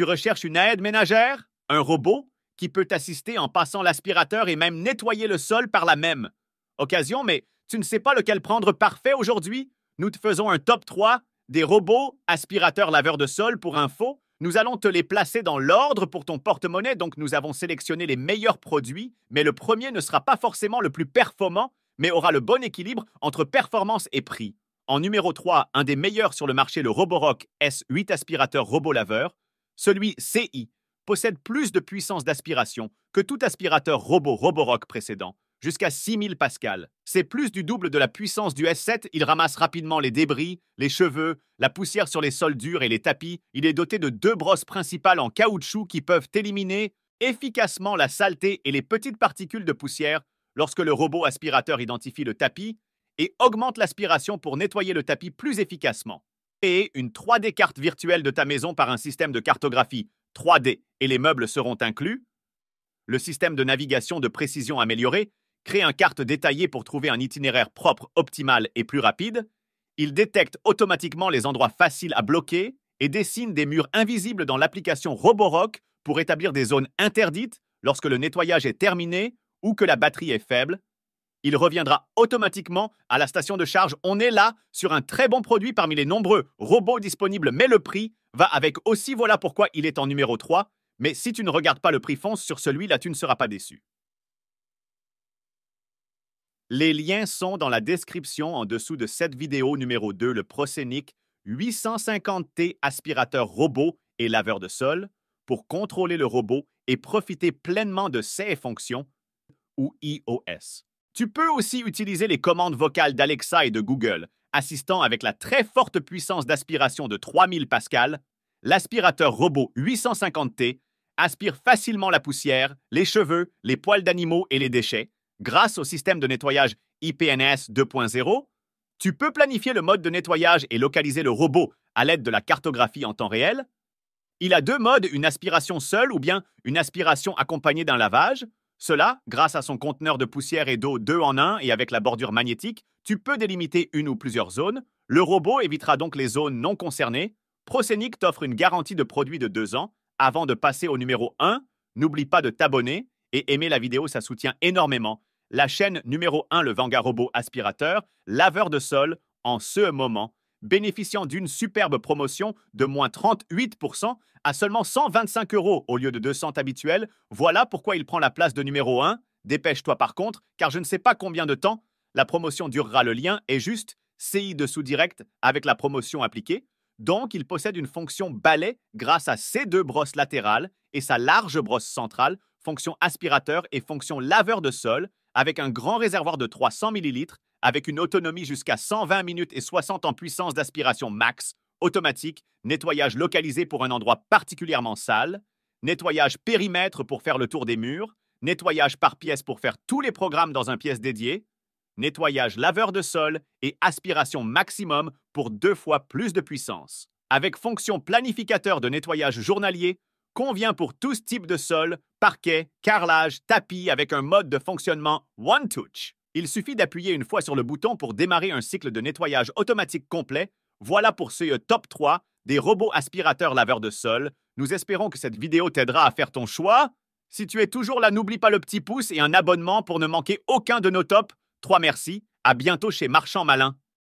Tu recherches une aide ménagère? Un robot qui peut t'assister en passant l'aspirateur et même nettoyer le sol par la même. Occasion, mais tu ne sais pas lequel prendre parfait aujourd'hui? Nous te faisons un top 3 des robots aspirateurs laveurs de sol pour info. Nous allons te les placer dans l'ordre pour ton porte-monnaie, donc nous avons sélectionné les meilleurs produits, mais le premier ne sera pas forcément le plus performant, mais aura le bon équilibre entre performance et prix. En numéro 3, un des meilleurs sur le marché, le Roborock S8 aspirateur robot laveur celui CI, possède plus de puissance d'aspiration que tout aspirateur robot Roborock précédent, jusqu'à 6000 pascal. C'est plus du double de la puissance du S7, il ramasse rapidement les débris, les cheveux, la poussière sur les sols durs et les tapis. Il est doté de deux brosses principales en caoutchouc qui peuvent éliminer efficacement la saleté et les petites particules de poussière lorsque le robot aspirateur identifie le tapis et augmente l'aspiration pour nettoyer le tapis plus efficacement. Et une 3D carte virtuelle de ta maison par un système de cartographie 3D et les meubles seront inclus. Le système de navigation de précision amélioré crée un carte détaillée pour trouver un itinéraire propre, optimal et plus rapide. Il détecte automatiquement les endroits faciles à bloquer et dessine des murs invisibles dans l'application Roborock pour établir des zones interdites lorsque le nettoyage est terminé ou que la batterie est faible, il reviendra automatiquement à la station de charge. On est là sur un très bon produit parmi les nombreux robots disponibles, mais le prix va avec aussi. Voilà pourquoi il est en numéro 3. Mais si tu ne regardes pas le prix fonce sur celui-là, tu ne seras pas déçu. Les liens sont dans la description en dessous de cette vidéo numéro 2, le Procénic 850T aspirateur robot et laveur de sol pour contrôler le robot et profiter pleinement de ses fonctions ou iOS. Tu peux aussi utiliser les commandes vocales d'Alexa et de Google, assistant avec la très forte puissance d'aspiration de 3000 pascal, l'aspirateur robot 850T aspire facilement la poussière, les cheveux, les poils d'animaux et les déchets. Grâce au système de nettoyage IPNS 2.0, tu peux planifier le mode de nettoyage et localiser le robot à l'aide de la cartographie en temps réel. Il a deux modes, une aspiration seule ou bien une aspiration accompagnée d'un lavage. Cela, grâce à son conteneur de poussière et d'eau deux en un et avec la bordure magnétique, tu peux délimiter une ou plusieurs zones. Le robot évitera donc les zones non concernées. Procénic t'offre une garantie de produit de deux ans. Avant de passer au numéro 1, n'oublie pas de t'abonner et aimer la vidéo, ça soutient énormément. La chaîne numéro 1, le Vanga Robot Aspirateur, laveur de sol, en ce moment bénéficiant d'une superbe promotion de moins 38% à seulement 125 euros au lieu de 200 habituels. Voilà pourquoi il prend la place de numéro 1. Dépêche-toi par contre, car je ne sais pas combien de temps la promotion durera. Le lien est juste CI dessous direct avec la promotion appliquée. Donc, il possède une fonction balai grâce à ses deux brosses latérales et sa large brosse centrale, fonction aspirateur et fonction laveur de sol, avec un grand réservoir de 300 ml avec une autonomie jusqu'à 120 minutes et 60 en puissance d'aspiration max, automatique, nettoyage localisé pour un endroit particulièrement sale, nettoyage périmètre pour faire le tour des murs, nettoyage par pièce pour faire tous les programmes dans un pièce dédiée, nettoyage laveur de sol et aspiration maximum pour deux fois plus de puissance. Avec fonction planificateur de nettoyage journalier, convient pour tous types de sol, parquet, carrelage, tapis avec un mode de fonctionnement One Touch. Il suffit d'appuyer une fois sur le bouton pour démarrer un cycle de nettoyage automatique complet. Voilà pour ce euh, top 3 des robots aspirateurs laveurs de sol. Nous espérons que cette vidéo t'aidera à faire ton choix. Si tu es toujours là, n'oublie pas le petit pouce et un abonnement pour ne manquer aucun de nos tops. Trois merci. À bientôt chez Marchand Malin.